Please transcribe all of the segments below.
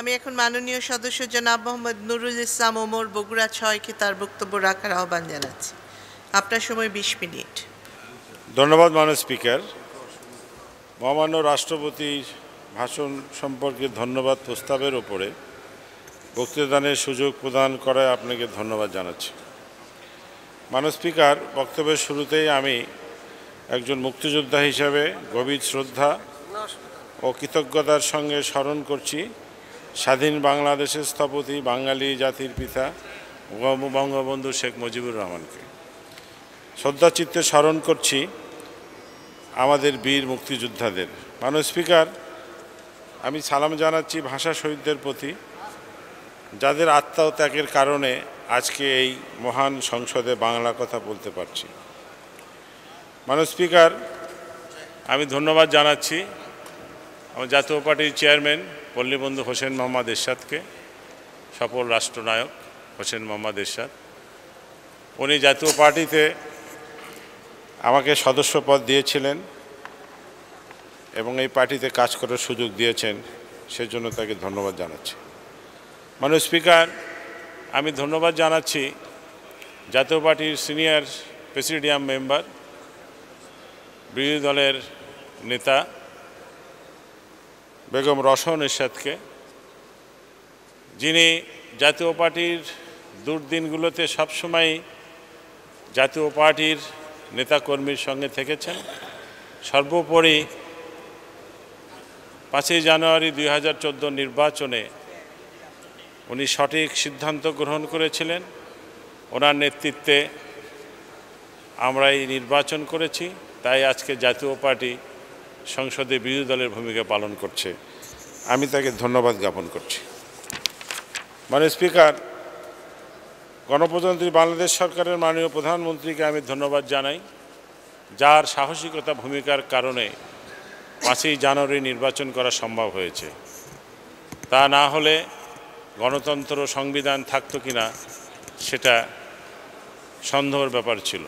আমি এখন মাননীয় সদস্য জনাব মোহাম্মদ নুরুল ইসলাম ওমর বগুড়া ছয়কে তার বক্তব্য রাখার আহ্বান জানাচ্ছি আপনার সময় বিশ মিনিট ধন্যবাদ মাননীয় স্পিকার মহামান্য রাষ্ট্রপতির ভাষণ সম্পর্কে ধন্যবাদ প্রস্তাবের ওপরে বক্তৃদানের সুযোগ প্রদান করায় আপনাকে ধন্যবাদ জানাচ্ছি মানব স্পিকার বক্তব্যের শুরুতেই আমি একজন মুক্তিযোদ্ধা হিসাবে গভীর শ্রদ্ধা ও কৃতজ্ঞতার সঙ্গে স্মরণ করছি স্বাধীন বাংলাদেশের স্থপতি বাঙালি জাতির পিতা বঙ্গবন্ধু শেখ মুজিবুর রহমানকে শ্রদ্ধাচিত্তে স্মরণ করছি আমাদের বীর মুক্তিযোদ্ধাদের মানব স্পিকার আমি সালাম জানাচ্ছি ভাষা শহীদদের প্রতি যাদের আত্মা ত্যাগের কারণে আজকে এই মহান সংসদে বাংলা কথা বলতে পারছি মানব স্পিকার আমি ধন্যবাদ জানাচ্ছি আমার জাতীয় পার্টির চেয়ারম্যান পল্লীবন্ধু হোসেন মোহাম্মদ এরশাদকে সফল রাষ্ট্রনায়ক হোসেন মোহাম্মদ এরশাদ উনি জাতীয় পার্টিতে আমাকে সদস্য পদ দিয়েছিলেন এবং এই পার্টিতে কাজ করার সুযোগ দিয়েছেন সেজন্য তাকে ধন্যবাদ জানাচ্ছি মানে স্পিকার আমি ধন্যবাদ জানাচ্ছি জাতীয় পার্টির সিনিয়র প্রেসিডিয়াম মেম্বার বিরোধী দলের নেতা বেগম রসন এরশাদকে যিনি জাতীয় পার্টির দুর্দিনগুলোতে সবসময় জাতীয় পার্টির নেতাকর্মীর সঙ্গে থেকেছেন সর্বোপরি পাঁচই জানুয়ারি দুই হাজার নির্বাচনে উনি সঠিক সিদ্ধান্ত গ্রহণ করেছিলেন ওনার নেতৃত্বে আমরা এই নির্বাচন করেছি তাই আজকে জাতীয় পার্টি সংসদে বিরোধী দলের ভূমিকা পালন করছে আমি তাকে ধন্যবাদ জ্ঞাপন করছি মানে স্পিকার গণপ্রজাতন্ত্রী বাংলাদেশ সরকারের মাননীয় প্রধানমন্ত্রীকে আমি ধন্যবাদ জানাই যার সাহসিকতা ভূমিকার কারণে পাঁচই জানুয়ারি নির্বাচন করা সম্ভব হয়েছে তা না হলে গণতন্ত্র সংবিধান থাকতো কিনা সেটা সন্দেহর ব্যাপার ছিল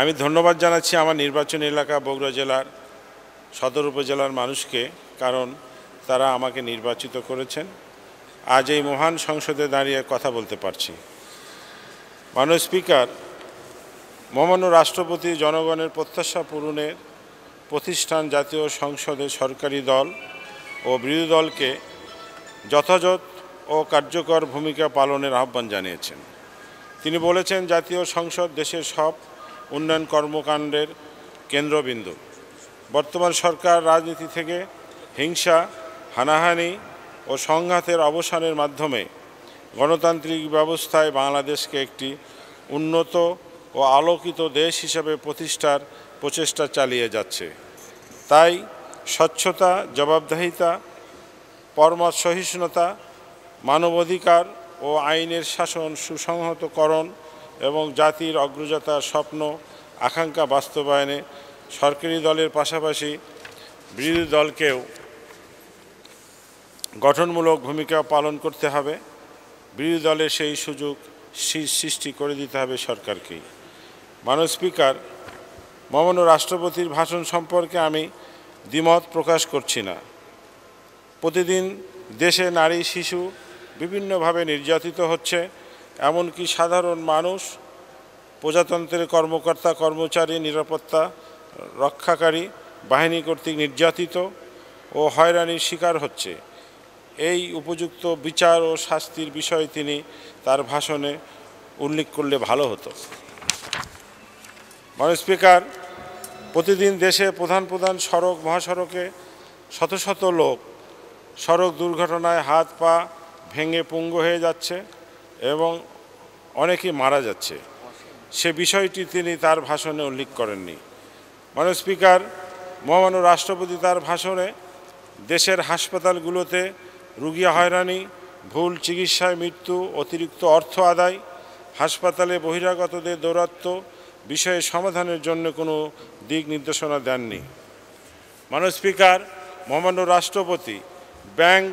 আমি ধন্যবাদ জানাচ্ছি আমার নির্বাচনী এলাকা বগুড়া জেলার সদর উপজেলার মানুষকে কারণ তারা আমাকে নির্বাচিত করেছেন আজ এই মহান সংসদে দাঁড়িয়ে কথা বলতে পারছি মাননীয় স্পিকার মহামান্য রাষ্ট্রপতি জনগণের প্রত্যাশা পূরণের প্রতিষ্ঠান জাতীয় সংসদে সরকারি দল ও বিরোধী দলকে যথাযথ ও কার্যকর ভূমিকা পালনের আহ্বান জানিয়েছেন তিনি বলেছেন জাতীয় সংসদ দেশের সব উন্নয়ন কর্মকাণ্ডের কেন্দ্রবিন্দু বর্তমান সরকার রাজনীতি থেকে হিংসা হানাহানি ও সংঘাতের অবসানের মাধ্যমে গণতান্ত্রিক ব্যবস্থায় বাংলাদেশকে একটি উন্নত ও আলোকিত দেশ হিসেবে প্রতিষ্ঠার প্রচেষ্টা চালিয়ে যাচ্ছে তাই স্বচ্ছতা জবাবদাহিতা পরমত সহিষ্ণুতা মানবাধিকার ও আইনের শাসন সুসংহতকরণ এবং জাতির অগ্রযাত্রা স্বপ্ন আকাঙ্ক্ষা বাস্তবায়নে সরকারি দলের পাশাপাশি বিরোধী দলকেও গঠনমূলক ভূমিকা পালন করতে হবে বিরোধী দলের সেই সুযোগ সৃষ্টি করে দিতে হবে সরকারকে মানব স্পিকার মাননীয় রাষ্ট্রপতির ভাষণ সম্পর্কে আমি দ্বিমত প্রকাশ করছি না প্রতিদিন দেশে নারী শিশু বিভিন্নভাবে নির্যাতিত হচ্ছে এমনকি সাধারণ মানুষ প্রজাতন্ত্রের কর্মকর্তা কর্মচারী নিরাপত্তা রক্ষাকারী বাহিনী কর্তৃক নির্যাতিত ও হয়রানির শিকার হচ্ছে এই উপযুক্ত বিচার ও শাস্তির বিষয়ে তিনি তার ভাষণে উল্লেখ করলে ভালো হতো মানে স্পিকার প্রতিদিন দেশে প্রধান প্রধান সড়ক মহাসড়কে শত শত লোক সড়ক দুর্ঘটনায় হাত পা ভেঙে পুঙ্গ হয়ে যাচ্ছে এবং অনেকেই মারা যাচ্ছে সে বিষয়টি তিনি তার ভাষণে উল্লেখ করেননি মাননীয় স্পিকার মহামান্য রাষ্ট্রপতি তার ভাষণে দেশের হাসপাতালগুলোতে রুগী হয়রানি ভুল চিকিৎসায় মৃত্যু অতিরিক্ত অর্থ আদায় হাসপাতালে বহিরাগতদের দৌরাত্ম বিষয়ে সমাধানের জন্য কোনো দিক নির্দেশনা দেননি মাননীয় স্পিকার মহামান্য রাষ্ট্রপতি ব্যাংক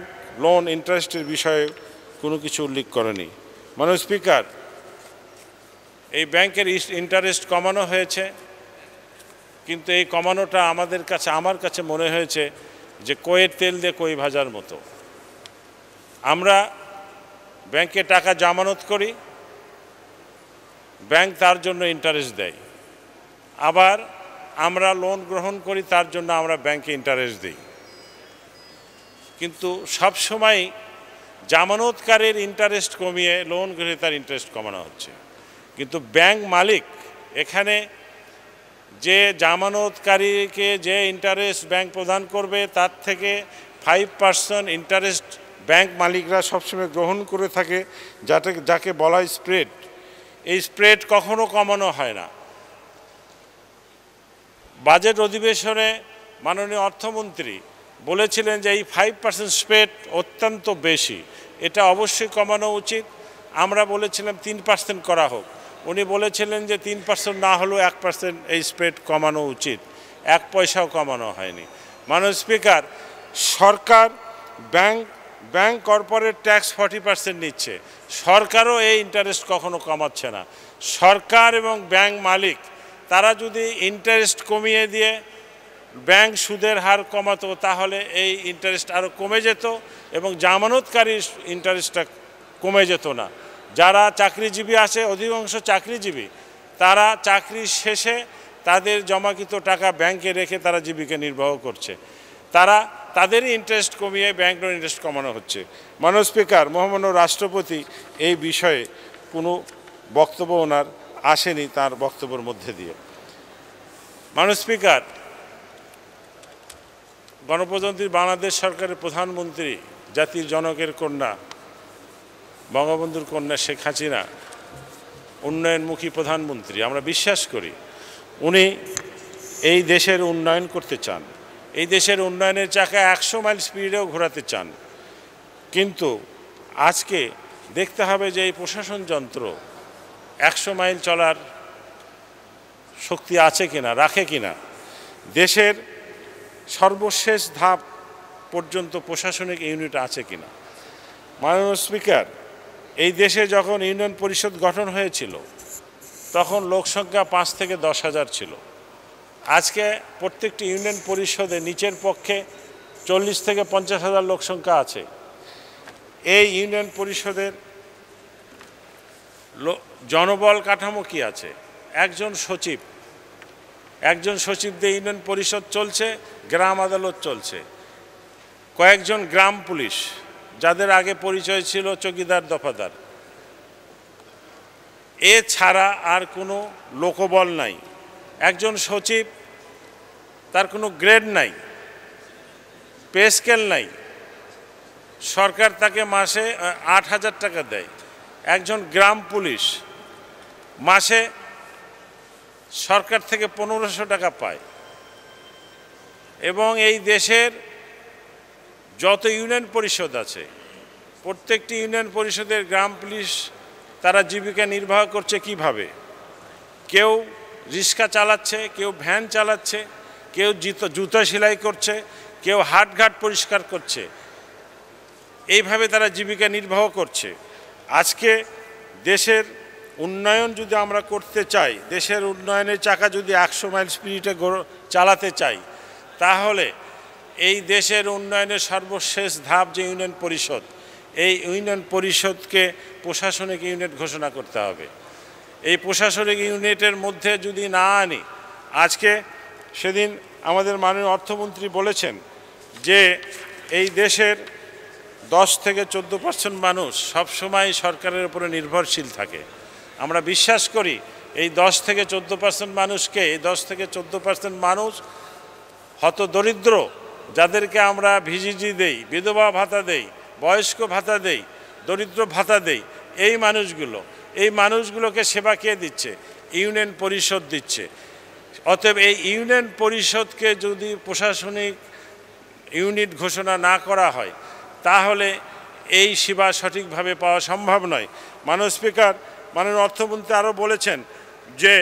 লোন ইন্টারেস্টের বিষয়ে কোনো কিছু উল্লেখ করেনি মানুষ স্পিকার এই ব্যাংকের ইন্টারেস্ট কমানো হয়েছে কিন্তু এই কমানোটা আমাদের কাছে আমার কাছে মনে হয়েছে যে কয়ের তেল দিয়ে কই ভাজার মতো আমরা ব্যাংকে টাকা জামানত করি ব্যাংক তার জন্য ইন্টারেস্ট দেয় আবার আমরা লোন গ্রহণ করি তার জন্য আমরা ব্যাংকে ইন্টারেস্ট দিই কিন্তু সবসময় জামানতকারের ইন্টারেস্ট কমিয়ে লোন গ্রহীতার ইন্টারেস্ট কমানো হচ্ছে কিন্তু ব্যাংক মালিক এখানে যে জামানতকারীকে যে ইন্টারেস্ট ব্যাংক প্রদান করবে তার থেকে ফাইভ পার্সেন্ট ইন্টারেস্ট ব্যাংক মালিকরা সবসময় গ্রহণ করে থাকে যাতে যাকে বলা হয় স্প্রেড এই স্প্রেড কখনো কমানো হয় না বাজেট অধিবেশনে মাননীয় অর্থমন্ত্রী বলেছিলেন যে এই ফাইভ পার্সেন্ট স্পেড অত্যন্ত বেশি এটা অবশ্যই কমানো উচিত আমরা বলেছিলাম তিন পার্সেন্ট করা হোক উনি বলেছিলেন যে তিন পার্সেন্ট না হলেও এক পার্সেন্ট এই স্পেড কমানো উচিত এক পয়সাও কমানো হয়নি মানুষ স্পিকার সরকার bank bank corporate tax forty percent নিচ্ছে সরকারও এই ইন্টারেস্ট কখনো কমাচ্ছে না সরকার এবং ব্যাংক মালিক তারা যদি ইন্টারেস্ট কমিয়ে দিয়ে ব্যাংক সুদের হার কমাতো তাহলে এই ইন্টারেস্ট আরও কমে যেত এবং জামানতকারী ইন্টারেস্টটা কমে যেত না যারা চাকরিজীবী আছে অধিকাংশ চাকরিজীবী তারা চাকরি শেষে তাদের জমাকৃত টাকা ব্যাংকে রেখে তারা জীবিকা নির্বাহ করছে তারা তাদের ইন্টারেস্ট কমিয়ে ব্যাংকের ইন্টারেস্ট কমানো হচ্ছে মানব স্পিকার মহামান্য রাষ্ট্রপতি এই বিষয়ে কোনো বক্তব্য ওনার আসেনি তার বক্তব্যের মধ্যে দিয়ে মানব স্পিকার গণপ্রজাতন্ত্রী বাংলাদেশ সরকারের প্রধানমন্ত্রী জাতির জনকের কন্যা বঙ্গবন্ধুর কন্যা শেখ হাসিনা উন্নয়নমুখী প্রধানমন্ত্রী আমরা বিশ্বাস করি উনি এই দেশের উন্নয়ন করতে চান এই দেশের উন্নয়নের চাকা একশো মাইল স্পিডেও ঘোরাতে চান কিন্তু আজকে দেখতে হবে যে এই প্রশাসন যন্ত্র একশো মাইল চলার শক্তি আছে কিনা রাখে কিনা দেশের সর্বশেষ ধাপ পর্যন্ত প্রশাসনিক ইউনিট আছে কিনা মাননীয় স্পিকার এই দেশে যখন ইউনিয়ন পরিষদ গঠন হয়েছিল তখন লোকসংখ্যা পাঁচ থেকে দশ হাজার ছিল আজকে প্রত্যেকটি ইউনিয়ন পরিষদে নিচের পক্ষে চল্লিশ থেকে পঞ্চাশ হাজার লোকসংখ্যা আছে এই ইউনিয়ন পরিষদের জনবল কাঠামো কি আছে একজন সচিব একজন সচিব দিয়ে ইউনিয়ন পরিষদ চলছে গ্রাম আদালত চলছে কয়েকজন গ্রাম পুলিশ যাদের আগে পরিচয় ছিল চকিদার দফাদার এ ছাড়া আর কোনো লোকবল নাই একজন সচিব তার কোনো গ্রেড নাই পে স্কেল নাই সরকার তাকে মাসে আট হাজার টাকা দেয় একজন গ্রাম পুলিশ মাসে সরকার থেকে পনেরোশো টাকা পায় এবং এই দেশের যত ইউনিয়ন পরিষদ আছে প্রত্যেকটি ইউনিয়ন পরিষদের গ্রাম পুলিশ তারা জীবিকা নির্বাহ করছে কিভাবে কেউ রিক্সা চালাচ্ছে কেউ ভ্যান চালাচ্ছে কেউ জুতো জুতো সেলাই করছে কেউ হাটঘাট পরিষ্কার করছে এইভাবে তারা জীবিকা নির্বাহ করছে আজকে দেশের উন্নয়ন যদি আমরা করতে চাই দেশের উন্নয়নের চাকা যদি একশো মাইল স্পিডে চালাতে চাই তাহলে এই দেশের উন্নয়নের সর্বশেষ ধাপ যে ইউনিয়ন পরিষদ এই ইউনিয়ন পরিষদকে প্রশাসনিক ইউনিট ঘোষণা করতে হবে এই প্রশাসনিক ইউনিটের মধ্যে যদি না আনি আজকে সেদিন আমাদের মাননীয় অর্থমন্ত্রী বলেছেন যে এই দেশের দশ থেকে চোদ্দো পার্সেন্ট মানুষ সবসময় সরকারের উপরে নির্ভরশীল থাকে আমরা বিশ্বাস করি এই দশ থেকে চোদ্দো পার্সেন্ট মানুষকে এই দশ থেকে চোদ্দো পার্সেন্ট মানুষ হত দরিদ্র যাদেরকে আমরা ভিজিজি দেই বিধবা ভাতা দেই বয়স্ক ভাতা দেই দরিদ্র ভাতা দেই এই মানুষগুলো এই মানুষগুলোকে সেবা কে দিচ্ছে ইউনিয়ন পরিষদ দিচ্ছে অতএব এই ইউনিয়ন পরিষদকে যদি প্রশাসনিক ইউনিট ঘোষণা না করা হয় তাহলে এই সেবা সঠিকভাবে পাওয়া সম্ভব নয় মানুষ স্পিকার মাননীয় অর্থমন্ত্রী আরও বলেছেন যে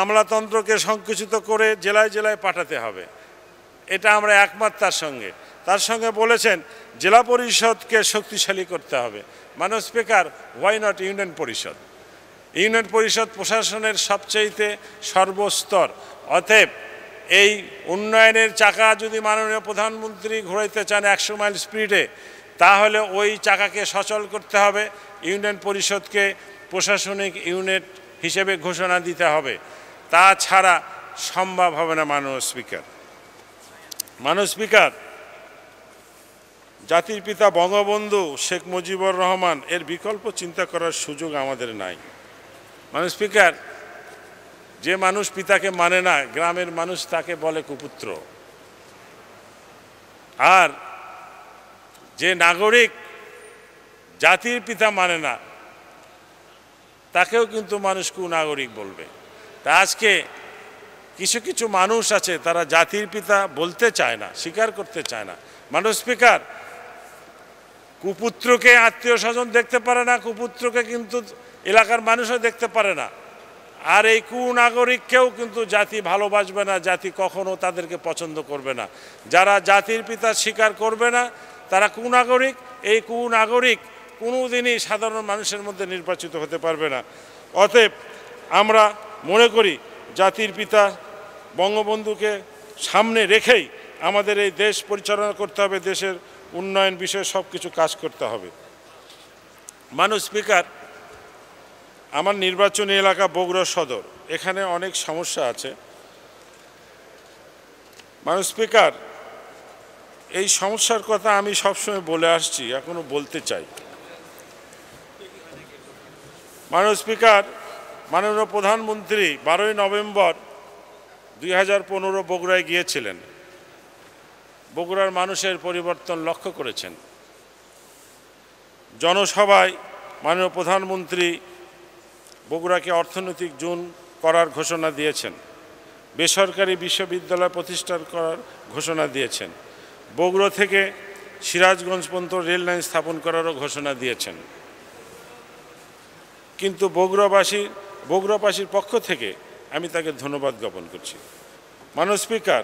আমলাতন্ত্রকে সংকুচিত করে জেলায় জেলায় পাঠাতে হবে এটা আমরা একমাত্র তার সঙ্গে তার সঙ্গে বলেছেন জেলা পরিষদকে শক্তিশালী করতে হবে মানব স্পিকার হোয়াই নট ইউনিয়ন পরিষদ ইউনিয়ন পরিষদ প্রশাসনের সবচেয়েতে সর্বস্তর অতএব এই উন্নয়নের চাকা যদি মাননীয় প্রধানমন্ত্রী ঘুরাইতে চান একশো মাইল স্পিডে তাহলে ওই চাকাকে সচল করতে হবে ইউনিয়ন পরিষদকে প্রশাসনিক ইউনিট হিসেবে ঘোষণা দিতে হবে তা ছাড়া সম্ভব হবে না মানব স্পিকার মানব স্পিকার জাতির পিতা বঙ্গবন্ধু শেখ মুজিবুর রহমান এর বিকল্প চিন্তা করার সুযোগ আমাদের নাই মানব স্পিকার যে মানুষ পিতাকে মানে না গ্রামের মানুষ তাকে বলে কুপুত্র আর যে নাগরিক জাতির পিতা মানে না তাকেও কিন্তু মানুষ কুনাগরিক বলবে তা আজকে কিছু কিছু মানুষ আছে তারা জাতির পিতা বলতে চায় না স্বীকার করতে চায় না মানুষ স্পিকার কুপুত্রকে আত্মীয় স্বজন দেখতে পারে না কুপুত্রকে কিন্তু এলাকার মানুষও দেখতে পারে না আর এই কুনাগরিককেও কিন্তু জাতি ভালোবাসবে না জাতি কখনো তাদেরকে পছন্দ করবে না যারা জাতির পিতা স্বীকার করবে না তারা কুনাগরিক এই কুনাগরিক কোনো দিনই সাধারণ মানুষের মধ্যে নির্বাচিত হতে পারবে না অতএব আমরা মনে করি জাতির পিতা বঙ্গবন্ধুকে সামনে রেখেই আমাদের এই দেশ পরিচালনা করতে হবে দেশের উন্নয়ন বিষয়ে সব কিছু কাজ করতে হবে মানুষ স্পিকার আমার নির্বাচনী এলাকা বগুড়া সদর এখানে অনেক সমস্যা আছে মানুষ স্পিকার এই সমস্যার কথা আমি সবসময় বলে আসছি এখনও বলতে চাই মাননীয় স্পিকার মাননীয় প্রধানমন্ত্রী বারোই নভেম্বর দুই হাজার পনেরো বগুড়ায় গিয়েছিলেন বগুড়ার মানুষের পরিবর্তন লক্ষ্য করেছেন জনসভায় মাননীয় প্রধানমন্ত্রী বগুড়াকে অর্থনৈতিক জুন করার ঘোষণা দিয়েছেন বেসরকারি বিশ্ববিদ্যালয় প্রতিষ্ঠার করার ঘোষণা দিয়েছেন বগুড়া থেকে সিরাজগঞ্জ পর্যন্ত রেল লাইন স্থাপন করারও ঘোষণা দিয়েছেন কিন্তু বগুড়াবাসীর বগুড়াবাসীর পক্ষ থেকে আমি তাকে ধন্যবাদ জ্ঞাপন করছি মানুষ স্পিকার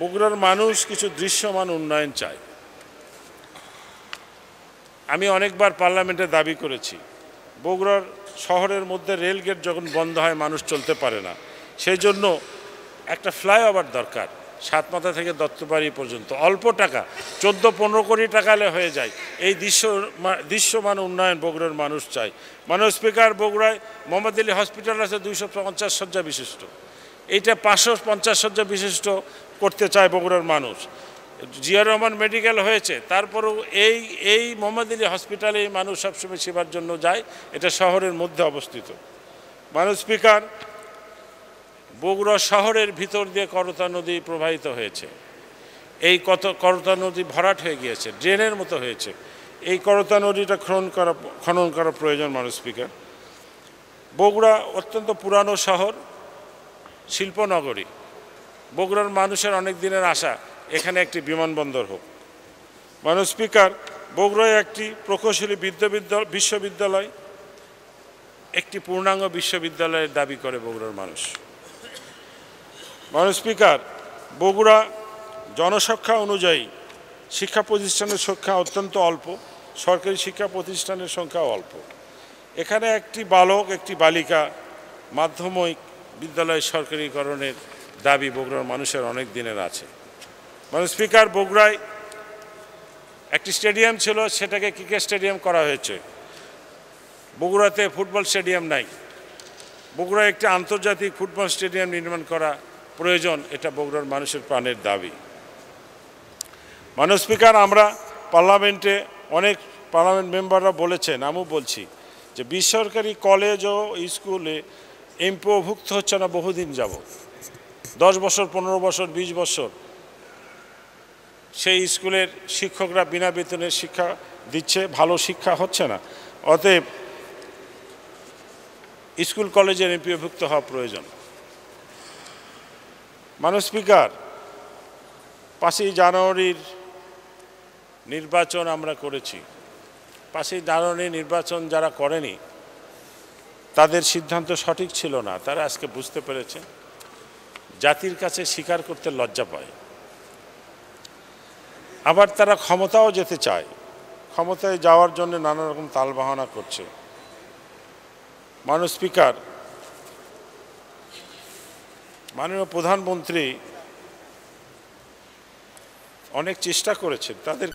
বগুড়ার মানুষ কিছু দৃশ্যমান উন্নয়ন চায় আমি অনেকবার পার্লামেন্টে দাবি করেছি বগুড়ার শহরের মধ্যে রেলগেট যখন বন্ধ হয় মানুষ চলতে পারে না সেই জন্য একটা ফ্লাইওভার দরকার সাতমাথা থেকে দত্তবাড়ি পর্যন্ত অল্প টাকা চোদ্দো পনেরো কোটি টাকালে হয়ে যায় এই দৃশ্য দৃশ্যমান উন্নয়ন বগুড়ার মানুষ চায় মানে স্পিকার বগুড়ায় মোহাম্মদ আলী হসপিটাল আছে দুইশো পঞ্চাশ শয্যা বিশিষ্ট এইটা পাঁচশো পঞ্চাশ শয্যা বিশিষ্ট করতে চায় বগুড়ার মানুষ জিয়া রহমান মেডিকেল হয়েছে তারপরও এই এই মোহাম্মদ আলী হসপিটালে মানুষ সবসময় সেবার জন্য যায় এটা শহরের মধ্যে অবস্থিত মানুষ স্পিকার বগুড়া শহরের ভিতর দিয়ে করতা নদী প্রবাহিত হয়েছে এই কত করতা নদী ভরাট হয়ে গিয়েছে ড্রেনের মতো হয়েছে এই করতা নদীটা খনন করা খনন করা প্রয়োজন মানুষ স্পিকার বগুড়া অত্যন্ত পুরানো শহর শিল্পনগরী বগুড়ার মানুষের অনেক দিনের আশা এখানে একটি বিমানবন্দর হোক মানুষ স্পিকার বগুড়ায় একটি প্রকৌশলী বিদ্যাবিদ্যালয় বিশ্ববিদ্যালয় একটি পূর্ণাঙ্গ বিশ্ববিদ্যালয়ের দাবি করে বগুড়ার মানুষ মাননীয় স্পিকার বগুড়া জনসংখ্যা অনুযায়ী শিক্ষা প্রতিষ্ঠানের সংখ্যা অত্যন্ত অল্প সরকারি শিক্ষা প্রতিষ্ঠানের সংখ্যা অল্প এখানে একটি বালক একটি বালিকা মাধ্যমিক বিদ্যালয় সরকারিকরণের দাবি বগুড়ার মানুষের অনেক দিনের আছে মানে স্পিকার বগুড়ায় একটি স্টেডিয়াম ছিল সেটাকে ক্রিকেট স্টেডিয়াম করা হয়েছে বগুড়াতে ফুটবল স্টেডিয়াম নাই বগুড়ায় একটি আন্তর্জাতিক ফুটবল স্টেডিয়াম নির্মাণ করা প্রয়োজন এটা বগুড়ার মানুষের প্রাণের দাবি মানুষ স্পিকার আমরা পার্লামেন্টে অনেক পার্লামেন্ট মেম্বাররা বলেছেন আমিও বলছি যে বেসরকারি কলেজ ও স্কুলে এমপিওভুক্ত হচ্ছে না বহুদিন যাব দশ বছর পনেরো বছর ২০ বছর সেই স্কুলের শিক্ষকরা বিনা বেতনের শিক্ষা দিচ্ছে ভালো শিক্ষা হচ্ছে না অতএব স্কুল কলেজের এমপিওভুক্ত হওয়া প্রয়োজন মানব স্পিকার পাঁচই জানুয়ারির নির্বাচন আমরা করেছি পাঁচই জানুয়ারি নির্বাচন যারা করেনি তাদের সিদ্ধান্ত সঠিক ছিল না তারা আজকে বুঝতে পেরেছে জাতির কাছে স্বীকার করতে লজ্জা পায় আবার তারা ক্ষমতাও যেতে চায় ক্ষমতায় যাওয়ার জন্য নানা রকম তালবাহানা করছে মানুষ স্পিকার মাননীয় প্রধানমন্ত্রী অনেক চেষ্টা করেছেন তাদের